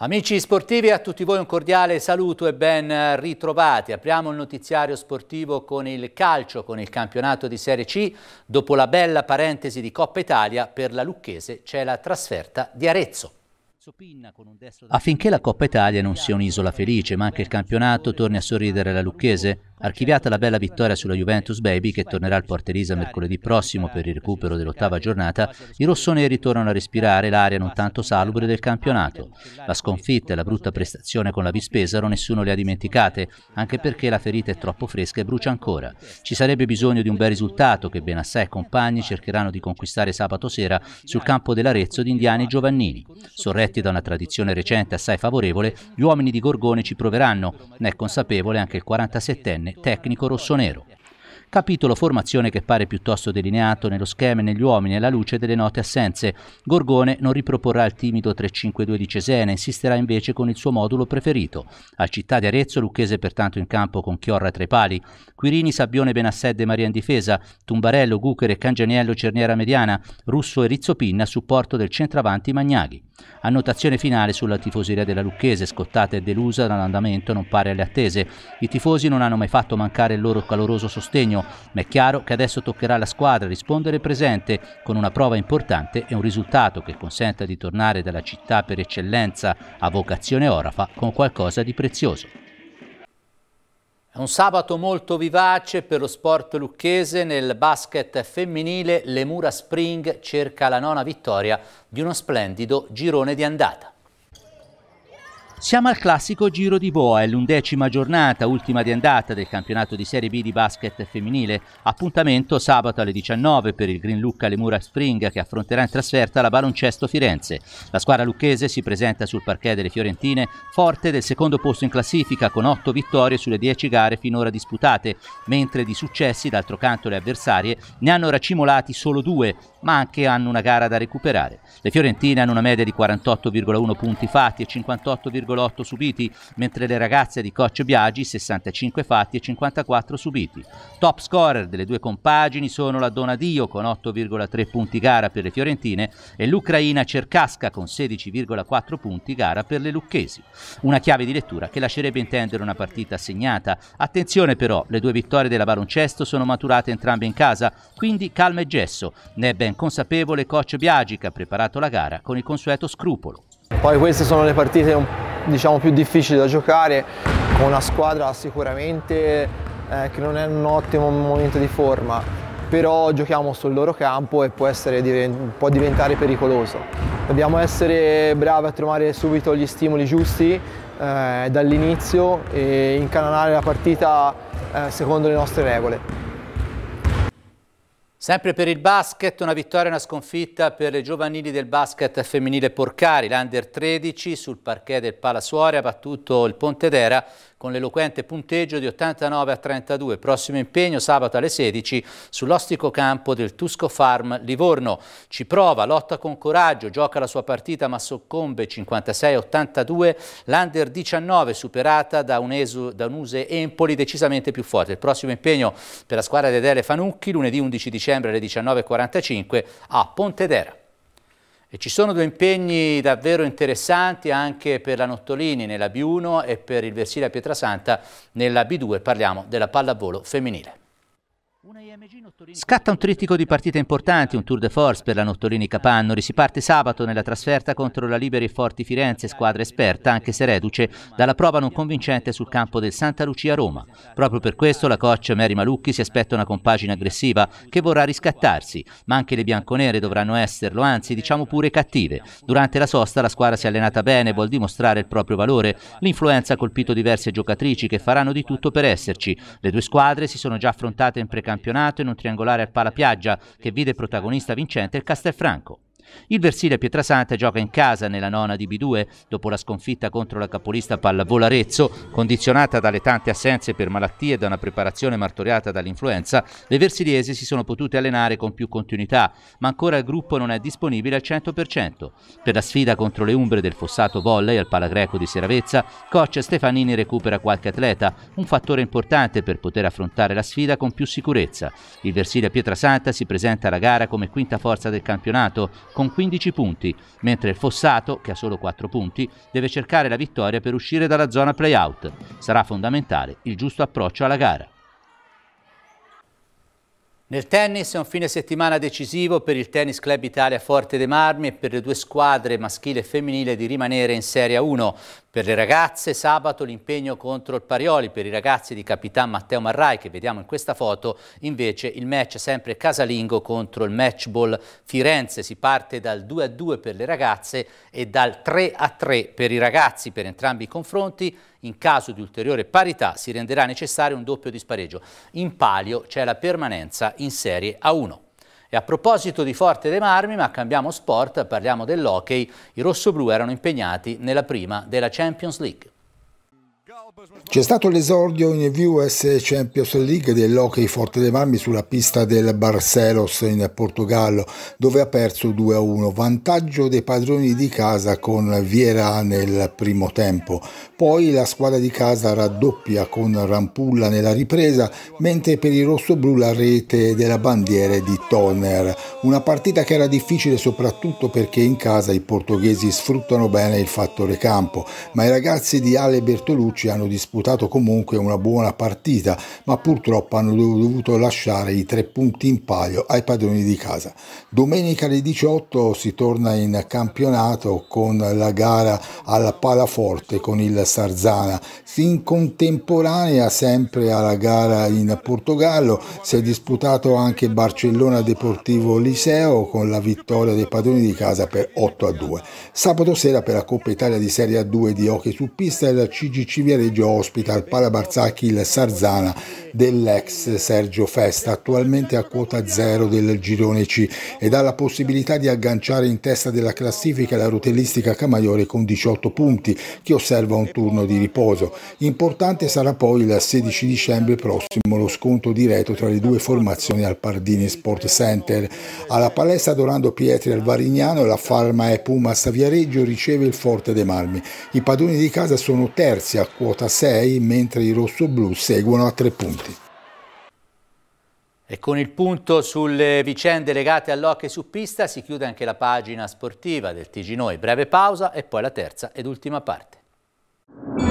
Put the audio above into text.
Amici sportivi, a tutti voi un cordiale saluto e ben ritrovati. Apriamo il notiziario sportivo con il calcio, con il campionato di Serie C. Dopo la bella parentesi di Coppa Italia, per la Lucchese c'è la trasferta di Arezzo. Affinché la Coppa Italia non sia un'isola felice, ma anche il campionato torni a sorridere la Lucchese, Archiviata la bella vittoria sulla Juventus Baby che tornerà al Porterisa mercoledì prossimo per il recupero dell'ottava giornata, i rossoneri tornano a respirare l'aria non tanto salubre del campionato. La sconfitta e la brutta prestazione con la Vispesaro nessuno le ha dimenticate, anche perché la ferita è troppo fresca e brucia ancora. Ci sarebbe bisogno di un bel risultato che ben assai compagni cercheranno di conquistare sabato sera sul campo dell'Arezzo di Indiani e Giovannini. Sorretti da una tradizione recente assai favorevole, gli uomini di Gorgone ci proveranno, ne è consapevole anche il 47enne tecnico rossonero capitolo formazione che pare piuttosto delineato nello schema e negli uomini alla luce delle note assenze. Gorgone non riproporrà il timido 3-5-2 di Cesena, insisterà invece con il suo modulo preferito. Al Città di Arezzo, Lucchese pertanto in campo con Chiorra tra i pali, Quirini, Sabbione, e Maria in difesa, Tumbarello, e Cangianiello, Cerniera Mediana, Russo e Rizzo Pinna a supporto del centravanti Magnaghi. Annotazione finale sulla tifoseria della Lucchese, scottata e delusa dall'andamento non pare alle attese. I tifosi non hanno mai fatto mancare il loro caloroso sostegno impegno, ma è chiaro che adesso toccherà alla squadra rispondere presente con una prova importante e un risultato che consenta di tornare dalla città per eccellenza a vocazione orafa con qualcosa di prezioso. È un sabato molto vivace per lo sport lucchese. Nel basket femminile, Lemura Spring cerca la nona vittoria di uno splendido girone di andata. Siamo al classico Giro di Boa, è l'undecima giornata, ultima di andata del campionato di Serie B di basket femminile. Appuntamento sabato alle 19 per il Green Lucca Lemura Spring che affronterà in trasferta la Baloncesto Firenze. La squadra lucchese si presenta sul parquet delle Fiorentine, forte del secondo posto in classifica con 8 vittorie sulle 10 gare finora disputate, mentre di successi d'altro canto le avversarie ne hanno racimolati solo due, ma anche hanno una gara da recuperare. Le Fiorentine hanno una media di 48,1 punti fatti e 58,1 7,8 subiti, mentre le ragazze di Coach Biagi 65 fatti e 54 subiti. Top scorer delle due compagini sono la Donadio con 8,3 punti gara per le fiorentine e l'Ucraina Cercasca con 16,4 punti gara per le lucchesi. Una chiave di lettura che lascerebbe intendere una partita segnata. Attenzione però, le due vittorie della Baroncesto sono maturate entrambe in casa, quindi calma e gesso. Ne è ben consapevole coach Biagi che ha preparato la gara con il consueto scrupolo. Poi queste sono le partite un diciamo più difficile da giocare con una squadra sicuramente eh, che non è un ottimo momento di forma però giochiamo sul loro campo e può, essere, può diventare pericoloso. Dobbiamo essere bravi a trovare subito gli stimoli giusti eh, dall'inizio e incanalare la partita eh, secondo le nostre regole. Sempre per il basket, una vittoria e una sconfitta per le giovanili del basket femminile Porcari, l'Under 13 sul parquet del Palasuore ha battuto il Pontedera con l'eloquente punteggio di 89 a 32. Prossimo impegno sabato alle 16 sull'ostico campo del Tusco Farm Livorno. Ci prova, lotta con coraggio, gioca la sua partita ma soccombe 56-82, l'Under 19 superata da un, esu, da un Use Empoli decisamente più forte. Il prossimo impegno per la squadra di Adele Fanucchi lunedì 11 dicembre alle 19.45 a Pontedera. E ci sono due impegni davvero interessanti anche per la Nottolini nella B1 e per il Versilia Pietrasanta nella B2. Parliamo della pallavolo femminile. Scatta un trittico di partite importanti, un tour de force per la Nottolini Capannori. Si parte sabato nella trasferta contro la Liberi e Forti Firenze, squadra esperta, anche se reduce, dalla prova non convincente sul campo del Santa Lucia Roma. Proprio per questo la coach Mary Malucchi si aspetta una compagine aggressiva che vorrà riscattarsi, ma anche le bianconere dovranno esserlo, anzi diciamo pure cattive. Durante la sosta la squadra si è allenata bene, vuol dimostrare il proprio valore. L'influenza ha colpito diverse giocatrici che faranno di tutto per esserci. Le due squadre si sono già affrontate in precarietà campionato in un triangolare al Palapiaggia che vide protagonista vincente il Castelfranco. Il Versilia Pietrasanta gioca in casa nella nona di B2 dopo la sconfitta contro la capolista Pallavolo Arezzo, condizionata dalle tante assenze per malattie e da una preparazione martoriata dall'influenza, le versiliesi si sono potute allenare con più continuità, ma ancora il gruppo non è disponibile al 100%. Per la sfida contro le Umbre del Fossato Volley al Palagreco di Seravezza, coach Stefanini recupera qualche atleta, un fattore importante per poter affrontare la sfida con più sicurezza. Il Versilia Pietrasanta si presenta alla gara come quinta forza del campionato, con 15 punti, mentre il Fossato, che ha solo 4 punti, deve cercare la vittoria per uscire dalla zona playout. Sarà fondamentale il giusto approccio alla gara. Nel tennis è un fine settimana decisivo per il Tennis Club Italia Forte dei Marmi e per le due squadre maschile e femminile di rimanere in Serie 1. Per le ragazze sabato l'impegno contro il Parioli, per i ragazzi di Capitan Matteo Marrai che vediamo in questa foto, invece il match sempre casalingo contro il matchball Firenze, si parte dal 2 a 2 per le ragazze e dal 3 a 3 per i ragazzi per entrambi i confronti, in caso di ulteriore parità si renderà necessario un doppio di spareggio. In palio c'è la permanenza in Serie A1. E a proposito di Forte dei Marmi, ma cambiamo sport, parliamo dell'hockey, i rossoblù erano impegnati nella prima della Champions League. C'è stato l'esordio in VUS Champions League dell'Hockey Forte dei Marmi sulla pista del Barcelos in Portogallo, dove ha perso 2-1, vantaggio dei padroni di casa con Viera nel primo tempo. Poi la squadra di casa raddoppia con Rampulla nella ripresa, mentre per i rossoblu la rete della bandiera di Toner. Una partita che era difficile soprattutto perché in casa i portoghesi sfruttano bene il fattore campo, ma i ragazzi di Ale Bertolucci hanno disputato comunque una buona partita, ma purtroppo hanno dovuto lasciare i tre punti in palio ai padroni di casa. Domenica alle 18 si torna in campionato con la gara alla Palaforte con il Sarzana. In contemporanea, sempre alla gara in Portogallo, si è disputato anche Barcellona Deportivo Liceo con la vittoria dei padroni di casa per 8 a 2. Sabato sera per la Coppa Italia di Serie A2 di hockey su pista il CGC Viareggio Giorgio ospita al Pala Barzacchi il Sarzana dell'ex Sergio Festa, attualmente a quota zero del girone C ed ha la possibilità di agganciare in testa della classifica la rotellistica Camaiore con 18 punti, che osserva un turno di riposo. Importante sarà poi il 16 dicembre prossimo lo sconto diretto tra le due formazioni al Pardini Sport Center. Alla palestra Dorando Pietri al Varignano la Farma e Pumas Viareggio riceve il Forte dei Marmi. I padroni di casa sono terzi a quota quota 6, mentre i rossoblu seguono a 3 punti. E con il punto sulle vicende legate all'hockey su pista si chiude anche la pagina sportiva del TG Noi. Breve pausa e poi la terza ed ultima parte.